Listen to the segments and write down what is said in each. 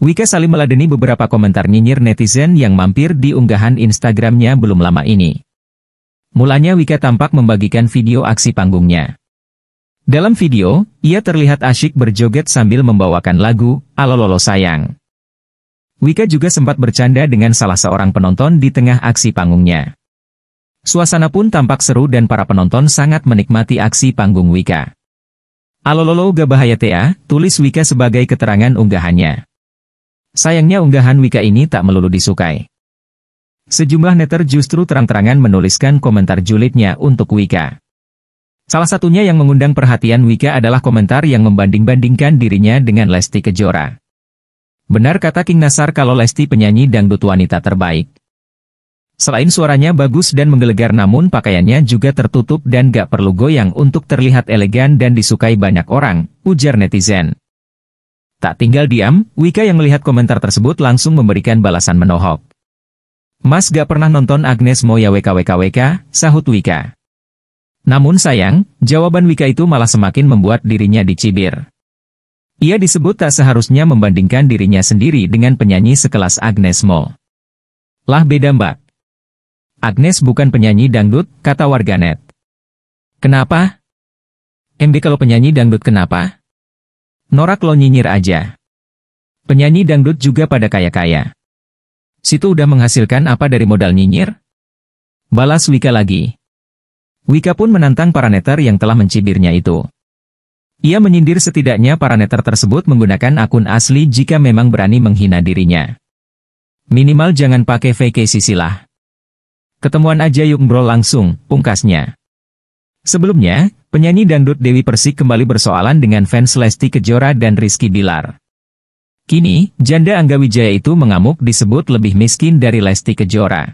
Wika saling meladeni beberapa komentar nyinyir netizen yang mampir di unggahan Instagramnya belum lama ini. Mulanya Wika tampak membagikan video aksi panggungnya. Dalam video, ia terlihat asyik berjoget sambil membawakan lagu, Alololo Sayang. Wika juga sempat bercanda dengan salah seorang penonton di tengah aksi panggungnya. Suasana pun tampak seru dan para penonton sangat menikmati aksi panggung Wika. Alololo gak bahaya TA, tulis Wika sebagai keterangan unggahannya. Sayangnya unggahan Wika ini tak melulu disukai. Sejumlah netter justru terang-terangan menuliskan komentar julidnya untuk Wika. Salah satunya yang mengundang perhatian Wika adalah komentar yang membanding-bandingkan dirinya dengan Lesti Kejora. Benar kata King Nasar kalau Lesti penyanyi dangdut wanita terbaik. Selain suaranya bagus dan menggelegar namun pakaiannya juga tertutup dan gak perlu goyang untuk terlihat elegan dan disukai banyak orang, ujar netizen. Tak tinggal diam, Wika yang melihat komentar tersebut langsung memberikan balasan menohok. Mas gak pernah nonton Agnes Moya WKWKWK, sahut Wika. Namun sayang, jawaban Wika itu malah semakin membuat dirinya dicibir. Ia disebut tak seharusnya membandingkan dirinya sendiri dengan penyanyi sekelas Agnes Mo. Lah beda mbak. Agnes bukan penyanyi dangdut, kata warganet. Kenapa? MB kalau penyanyi dangdut kenapa? Norak lo nyinyir aja. Penyanyi dangdut juga pada kaya-kaya. Situ udah menghasilkan apa dari modal nyinyir? Balas Wika lagi. Wika pun menantang para netter yang telah mencibirnya itu. Ia menyindir setidaknya para netter tersebut menggunakan akun asli jika memang berani menghina dirinya. Minimal jangan pakai sisi sisilah. Ketemuan aja yuk bro langsung, pungkasnya. Sebelumnya, Penyanyi dangdut Dewi Persik kembali bersoalan dengan fans Lesti Kejora dan Rizky Bilar. Kini, janda Angga Wijaya itu mengamuk disebut lebih miskin dari Lesti Kejora.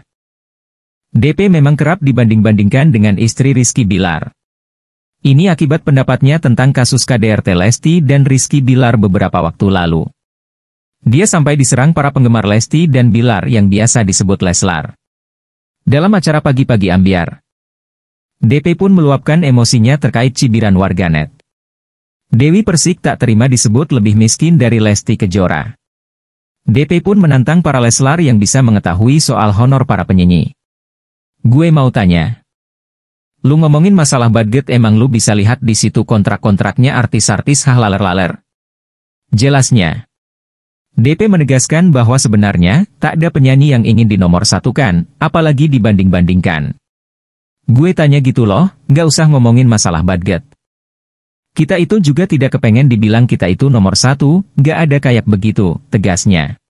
DP memang kerap dibanding-bandingkan dengan istri Rizky Bilar. Ini akibat pendapatnya tentang kasus KDRT Lesti dan Rizky Bilar beberapa waktu lalu. Dia sampai diserang para penggemar Lesti dan Bilar yang biasa disebut Leslar. Dalam acara pagi-pagi ambiar, DP pun meluapkan emosinya terkait cibiran warganet. Dewi Persik tak terima disebut lebih miskin dari Lesti Kejora. DP pun menantang para Leslar yang bisa mengetahui soal honor para penyanyi. Gue mau tanya. Lu ngomongin masalah budget emang lu bisa lihat di situ kontrak-kontraknya artis-artis hahlaler-laler. Jelasnya. DP menegaskan bahwa sebenarnya, tak ada penyanyi yang ingin dinomor dinomorsatukan, apalagi dibanding-bandingkan. Gue tanya gitu loh, gak usah ngomongin masalah badget. Kita itu juga tidak kepengen dibilang kita itu nomor satu, gak ada kayak begitu, tegasnya.